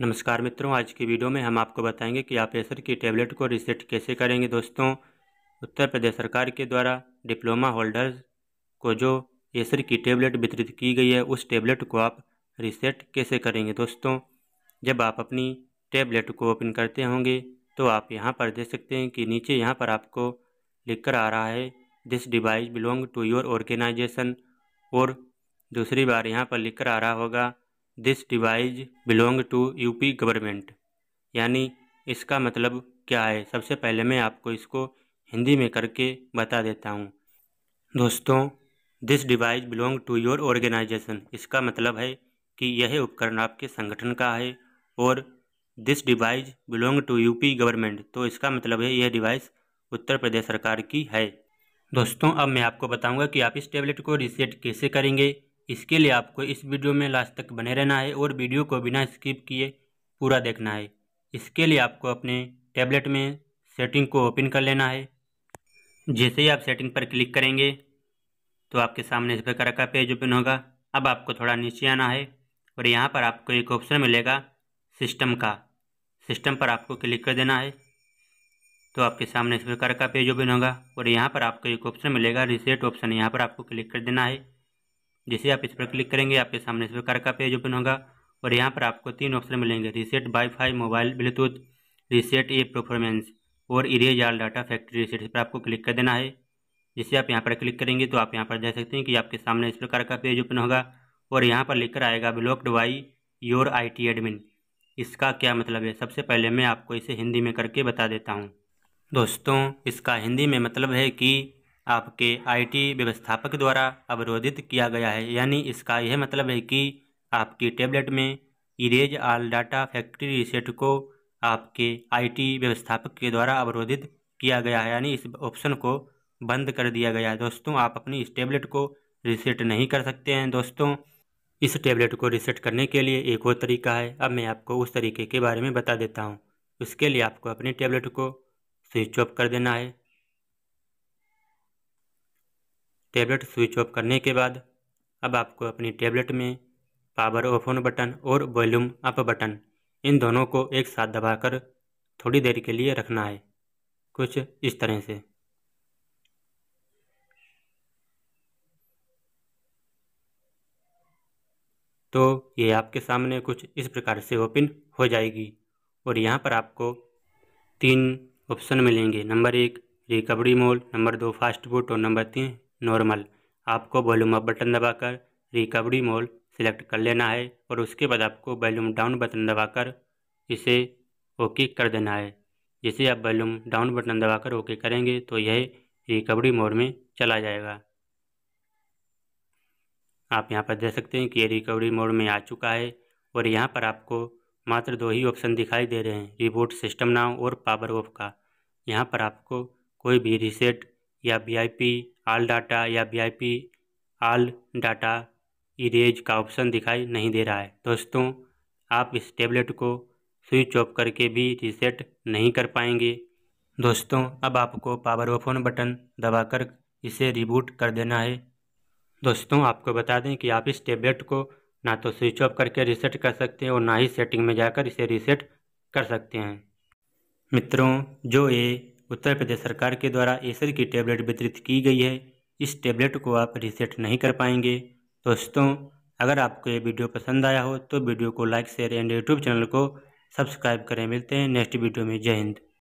नमस्कार मित्रों आज की वीडियो में हम आपको बताएंगे कि आप एसर की टैबलेट को रिसेट कैसे करेंगे दोस्तों उत्तर प्रदेश सरकार के द्वारा डिप्लोमा होल्डर्स को जो एसर की टैबलेट वितरित की गई है उस टैबलेट को आप रिसेट कैसे करेंगे दोस्तों जब आप अपनी टैबलेट को ओपन करते होंगे तो आप यहाँ पर देख सकते हैं कि नीचे यहाँ पर आपको लिख कर आ रहा है this device belong to your organisation और दूसरी बार यहाँ पर लिख कर आ रहा होगा this device belong to UP government यानी इसका मतलब क्या है सबसे पहले मैं आपको इसको हिंदी में करके बता देता हूँ दोस्तों this device belong to your organisation इसका मतलब है कि यह उपकरण आपके संगठन का है और this device belong to UP government तो इसका मतलब है यह डिवाइस उत्तर प्रदेश सरकार की है दोस्तों अब मैं आपको बताऊंगा कि आप इस टैबलेट को रीसेट कैसे करेंगे इसके लिए आपको इस वीडियो में लास्ट तक बने रहना है और वीडियो को बिना स्किप किए पूरा देखना है इसके लिए आपको अपने टैबलेट में सेटिंग को ओपन कर लेना है जैसे ही आप सेटिंग पर क्लिक करेंगे तो आपके सामने इस प्रकार का पेज ओपन होगा अब आपको थोड़ा नीचे आना है और यहाँ पर आपको एक ऑप्शन मिलेगा सिस्टम का सिस्टम पर आपको क्लिक कर देना है तो आपके सामने इस प्रकार का पेज ओपन होगा और यहाँ पर आपको एक ऑप्शन मिलेगा रिसेट ऑप्शन यहाँ पर आपको क्लिक कर देना है जैसे आप इस पर क्लिक करेंगे आपके सामने इस प्रकार का पेज ओपन होगा और यहाँ पर आपको तीन ऑप्शन मिलेंगे reset wifi mobile Bluetooth reset a performance और erase all data factory reset इस पर आपको क्लिक कर देना है जैसे आप यहाँ पर क्लिक करेंगे तो आप यहाँ पर देख सकते हैं कि आपके सामने इस प्रकार का पेज ओपन होगा और यहाँ पर लिखकर आएगा blocked by your IT admin इसका क्या मतलब है सबसे पहले मैं आपको इसे हिंदी में करके बता देता हूँ दोस्तों इसका हिंदी में मतलब है कि आपके आईटी व्यवस्थापक द्वारा अवरोधित किया गया है यानी इसका यह मतलब है कि आपकी टेबलेट में erase all data factory reset को आपके आईटी व्यवस्थापक के द्वारा अवरोधित किया गया है यानी इस ऑप्शन को बंद कर दिया गया है दोस्तों आप अपनी इस टेबलेट को रिसेट नहीं कर सकते हैं दोस्तों इस टेबलेट को रिसेट करने के लिए एक और तरीका है अब मैं आपको उस तरीके के बारे में बता देता हूँ उसके लिए आपको अपने टेबलेट को स्विच ऑफ कर देना है टैबलेट स्विच ऑफ करने के बाद अब आपको अपनी टैबलेट में पावर ऑफ ऑन बटन और वॉल्यूम अप बटन इन दोनों को एक साथ दबाकर थोड़ी देर के लिए रखना है कुछ इस तरह से तो ये आपके सामने कुछ इस प्रकार से ओपन हो जाएगी और यहाँ पर आपको तीन ऑप्शन मिलेंगे नंबर एक रिकवरी मोल नंबर दो फास्ट फूड और नंबर तीन नॉर्मल आपको वॉल्यूम अप बटन दबाकर रिकवरी मोड सिलेक्ट कर लेना है और उसके बाद आपको वॉल्यूम डाउन बटन दबाकर इसे ओके कर देना है जैसे आप वॉल्यूम डाउन बटन दबाकर ओके करेंगे तो यह रिकवरी मोड में चला जाएगा आप यहाँ पर देख सकते हैं कि यह रिकवरी मोड में आ चुका है और यहाँ पर आपको मात्र दो ही ऑप्शन दिखाई दे रहे हैं रिबूट सिस्टम नाउ और पावर ऑफ का यहाँ पर आपको कोई भी रीसेट या पी आल डाटा या वीआईपी आल डाटा इरेज का ऑप्शन दिखाई नहीं दे रहा है दोस्तों आप इस टेबलेट को स्विच ऑफ करके भी रीसेट नहीं कर पाएंगे दोस्तों अब आपको पावर ऑफ ऑन बटन दबाकर इसे रिबूट कर देना है दोस्तों आपको बता दें कि आप इस टेबलेट को ना तो स्विच ऑफ करके रीसेट कर सकते हैं और ना ही सेटिंग में जाकर इसे रीसेट कर सकते हैं मित्रों जो ये उत्तर प्रदेश सरकार के द्वारा एसर की टैबलेट वितरित की गई है इस टैबलेट को आप रिसेट नहीं कर पाएंगे दोस्तों अगर आपको ये वीडियो पसंद आया हो तो वीडियो को like share and YouTube channel को सब्सक्राइब करें मिलते हैं नेक्स्ट वीडियो में जय हिंद